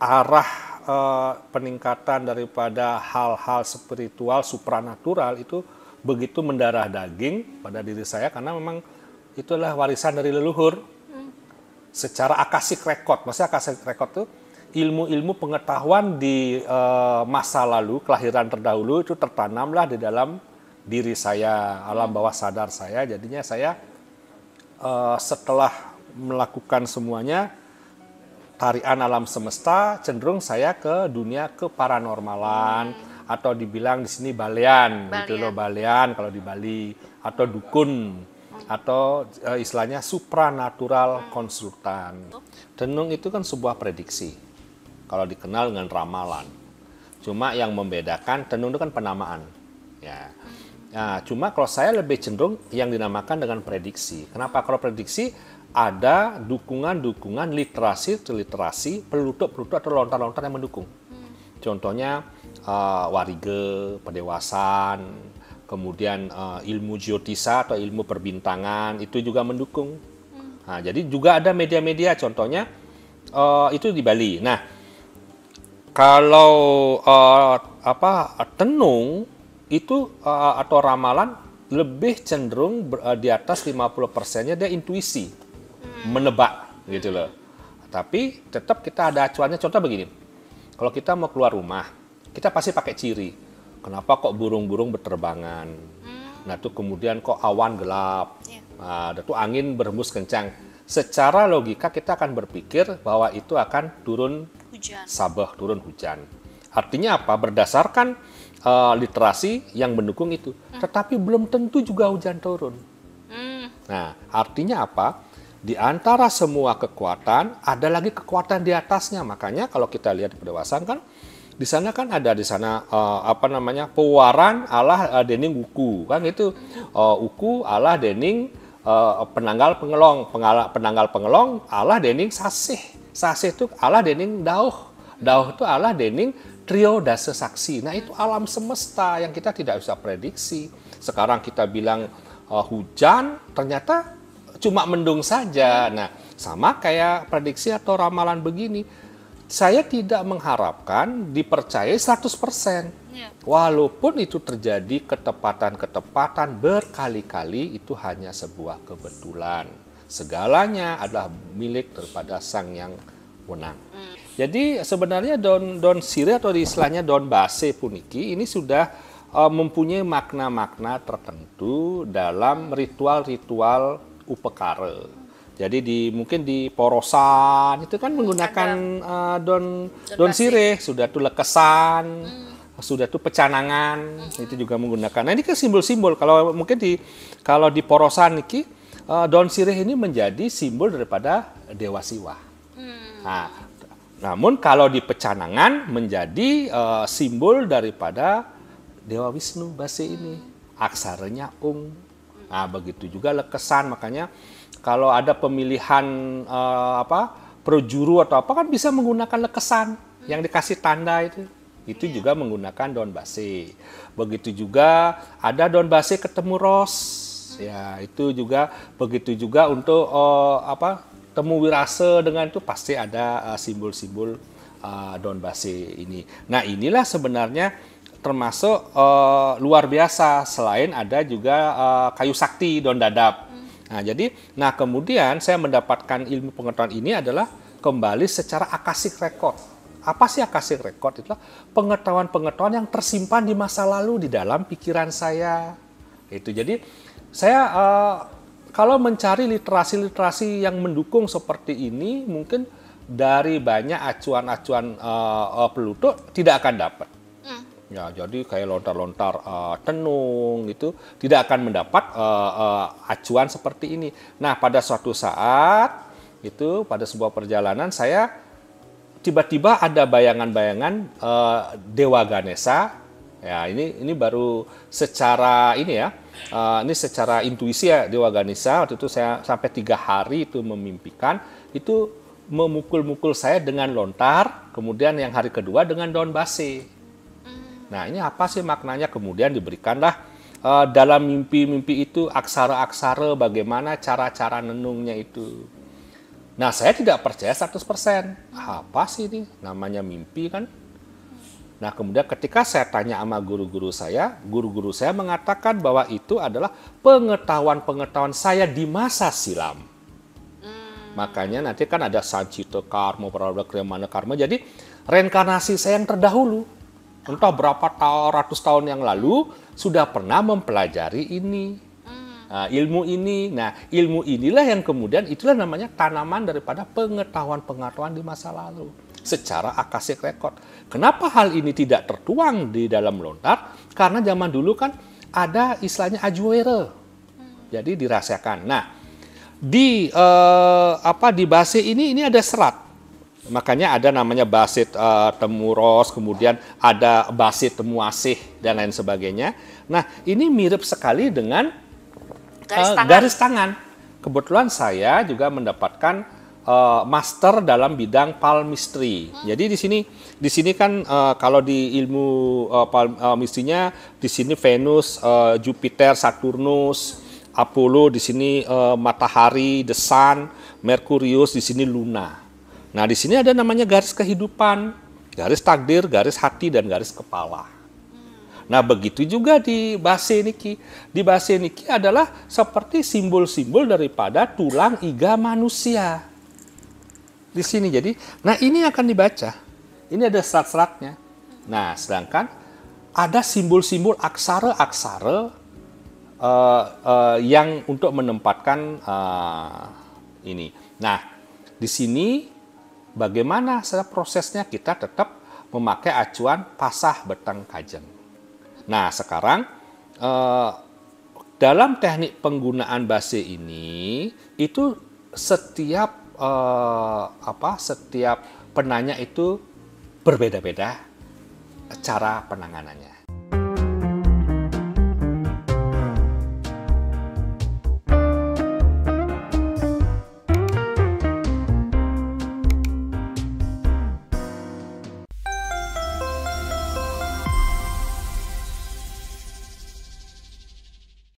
arah e, peningkatan daripada hal-hal spiritual supranatural itu begitu mendarah daging pada diri saya karena memang itulah warisan dari leluhur hmm. secara akasik rekod. Maksudnya akasik rekod itu ilmu-ilmu pengetahuan di e, masa lalu, kelahiran terdahulu itu tertanamlah di dalam diri saya, alam bawah sadar saya. Jadinya saya e, setelah melakukan semuanya tarian alam semesta cenderung saya ke dunia keparanormalan hmm. atau dibilang di sini balean, balean. gitu loh balean kalau di Bali atau dukun atau e, istilahnya supranatural konsultan. Tenung itu kan sebuah prediksi. Kalau dikenal dengan ramalan. Cuma yang membedakan tenung itu kan penamaan. Ya. Nah, cuma kalau saya lebih cenderung yang dinamakan dengan prediksi. Kenapa? Kalau prediksi ada dukungan-dukungan literasi, literasi, pelutuk-pelutuk atau lontar-lontar yang mendukung. Hmm. Contohnya uh, warige, pedewasan, kemudian uh, ilmu geotisa atau ilmu perbintangan itu juga mendukung. Hmm. Nah, jadi juga ada media-media, contohnya uh, itu di Bali. Nah, kalau uh, apa tenung itu uh, atau ramalan lebih cenderung ber, uh, di atas 50 persennya dia intuisi, hmm. menebak gitu loh. Tapi tetap kita ada acuannya. Contoh begini, kalau kita mau keluar rumah, kita pasti pakai ciri. Kenapa kok burung-burung berterbangan? Hmm. Nah itu kemudian kok awan gelap, iya. nah, ada tuh angin berhembus kencang. Secara logika kita akan berpikir bahwa itu akan turun hujan. sabah, turun hujan. Artinya apa? Berdasarkan uh, literasi yang mendukung itu. Hmm. Tetapi belum tentu juga hujan turun. Hmm. Nah, artinya apa? Di antara semua kekuatan ada lagi kekuatan di atasnya. Makanya kalau kita lihat di pedewasaan kan di sana kan ada di sana uh, apa namanya pewaran Allah uh, Dening Uku kan itu uh, Uku Allah Dening uh, penanggal pengelong pengala, penanggal pengelong Allah Dening Sasih Sasih itu Allah Dening Dauh Dauh itu Allah Dening Trio dasar saksi. Nah, itu alam semesta yang kita tidak bisa prediksi. Sekarang kita bilang uh, hujan, ternyata cuma mendung saja. Nah, sama kayak prediksi atau ramalan begini. Saya tidak mengharapkan dipercaya 100%. persen, ya. Walaupun itu terjadi ketepatan-ketepatan berkali-kali itu hanya sebuah kebetulan. Segalanya adalah milik daripada Sang Yang Wenang. Hmm. Jadi sebenarnya Don Don Sire atau istilahnya Don Base Puniki ini sudah uh, mempunyai makna-makna tertentu dalam ritual-ritual upekare. Jadi di mungkin di Porosan itu kan menggunakan uh, Don Don, Don Sire sudah tuh lekesan. Hmm sudah tuh pecanangan hmm itu juga menggunakan. Nah ini kan simbol-simbol kalau mungkin di kalau di porosan niki uh, daun sirih ini menjadi simbol daripada dewa siwa. Mm. Nah namun kalau di Pecanangan menjadi uh, simbol daripada Dewa Wisnu Basi ini. Aksaranya Ung. Nah, begitu juga lekesan makanya kalau ada pemilihan uh, apa projuru atau apa kan bisa menggunakan lekesan yang dikasih tanda itu. Itu iya. juga menggunakan daun basi. Begitu juga ada daun basi ketemu ros. Ya, itu juga begitu juga untuk uh, apa temu wirase dengan itu pasti ada eh, simbol-simbol uh, uh, eh, Donbasi ini. Nah inilah sebenarnya termasuk uh, luar biasa selain ada juga uh, kayu sakti Don Dadap. Hmm. Nah jadi, nah kemudian saya mendapatkan ilmu pengetahuan ini adalah kembali secara akasik rekod. Apa sih akasik rekod? itu? pengetahuan-pengetahuan yang tersimpan di masa lalu di dalam pikiran saya. Itu jadi saya uh, kalau mencari literasi-literasi yang mendukung seperti ini mungkin dari banyak acuan-acuan uh, eh, eh, Pluto tidak akan dapat. Mm. Ya, jadi kayak lontar-lontar uh, tenung itu tidak akan mendapat uh, uh, acuan seperti ini. Nah, pada suatu saat itu pada sebuah perjalanan saya tiba-tiba ada bayangan-bayangan uh, Dewa Ganesa. Ya, ini ini baru secara ini ya uh, ini secara intuisi ya di Waganisa waktu itu saya sampai tiga hari itu memimpikan itu memukul-mukul saya dengan lontar, kemudian yang hari kedua dengan daun basi. Hmm. Nah ini apa sih maknanya? Kemudian diberikanlah uh, dalam mimpi-mimpi itu aksara-aksara bagaimana cara-cara nenungnya itu. Nah saya tidak percaya 100%. Hmm. Apa sih ini? Namanya mimpi kan? Nah, kemudian ketika saya tanya sama guru-guru saya, guru-guru saya mengatakan bahwa itu adalah pengetahuan-pengetahuan saya di masa silam. Hmm. Makanya nanti kan ada Sancito Karma, Prabha mana Karma. Jadi reinkarnasi saya yang terdahulu. Entah berapa tahun, ratus tahun yang lalu sudah pernah mempelajari ini. Hmm. Nah, ilmu ini, nah ilmu inilah yang kemudian itulah namanya tanaman daripada pengetahuan-pengetahuan di masa lalu secara akasik rekod. Kenapa hal ini tidak tertuang di dalam lontar? Karena zaman dulu kan ada istilahnya ajuere. Jadi dirasakan. Nah, di eh, apa di base ini ini ada serat. Makanya ada namanya basit eh, temuros, kemudian ada basit temuasih dan lain sebagainya. Nah, ini mirip sekali dengan garis, eh, tangan. garis tangan. Kebetulan saya juga mendapatkan Eh, master dalam bidang palmistry. Hmm. Jadi di sini di sini kan uh, kalau di ilmu uh, eh, palmistrinya di sini Venus, uh, Jupiter, Saturnus, Apollo di sini uh, matahari, the sun, Merkurius di sini Luna. Nah, di sini ada namanya garis kehidupan, garis takdir, garis hati dan garis kepala. Nah, begitu juga di base niki. Di base niki adalah seperti simbol-simbol daripada tulang iga manusia di sini. Jadi, nah ini akan dibaca. Ini ada serat-seratnya. Nah, sedangkan ada simbol-simbol aksara-aksara uh, uh, yang untuk menempatkan uh, ini. Nah, di sini bagaimana prosesnya kita tetap memakai acuan pasah betang kajeng. Nah, sekarang uh, dalam teknik penggunaan base ini itu setiap eh, apa setiap penanya itu berbeda-beda cara penanganannya.